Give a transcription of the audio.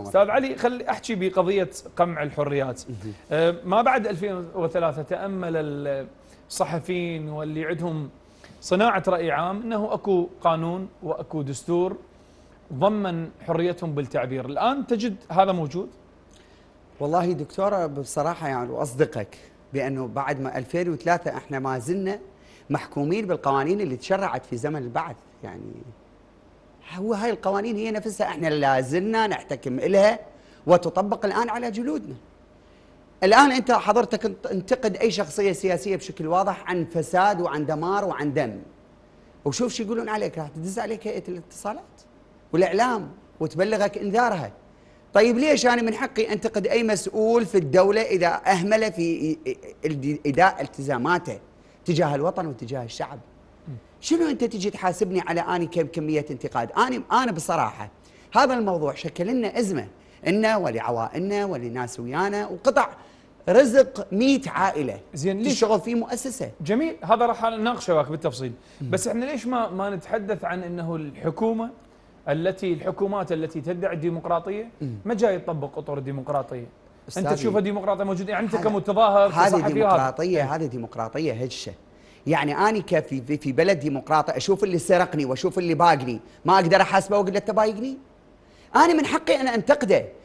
استاذ علي خل احكي بقضيه قمع الحريات أه، ما بعد 2003 تامل الصحفيين واللي عندهم صناعه راي عام انه اكو قانون واكو دستور ضمن حريتهم بالتعبير الان تجد هذا موجود والله دكتوره بصراحه يعني واصدقك بانه بعد ما 2003 احنا ما زلنا محكومين بالقوانين اللي تشرعت في زمن البعث يعني هو هاي القوانين هي نفسها احنا لازلنا نحتكم إلها وتطبق الآن على جلودنا الآن أنت حضرتك انتقد أي شخصية سياسية بشكل واضح عن فساد وعن دمار وعن دم وشوف شو يقولون عليك راح تدز عليك هيئة الاتصالات والإعلام وتبلغك إنذارها طيب ليش أنا من حقي أنتقد أي مسؤول في الدولة إذا أهمل في إداء التزاماته تجاه الوطن وتجاه الشعب شنو انت تجي تحاسبني على اني كم كميه انتقاد انا انا بصراحه هذا الموضوع شكل لنا ازمه لنا ولعوائلنا ولناس ويانا وقطع رزق 100 عائله زين ليش تشتغل في مؤسسه جميل هذا راح نناقشه وياك بالتفصيل بس احنا ليش ما ما نتحدث عن انه الحكومه التي الحكومات التي تدعي الديمقراطيه ما جاي تطبق اطر الديمقراطيه انت تشوفها ديمقراطيه موجوده يعني انت كمتظاهر هذه ديمقراطيه إيه. هذه ديمقراطيه هشه يعني أنا كفي في بلد ديمقراطي أشوف اللي سرقني وأشوف اللي باقني ما أقدر أحاسبه وأقول له تبايقني أنا من حقي أن أنتقده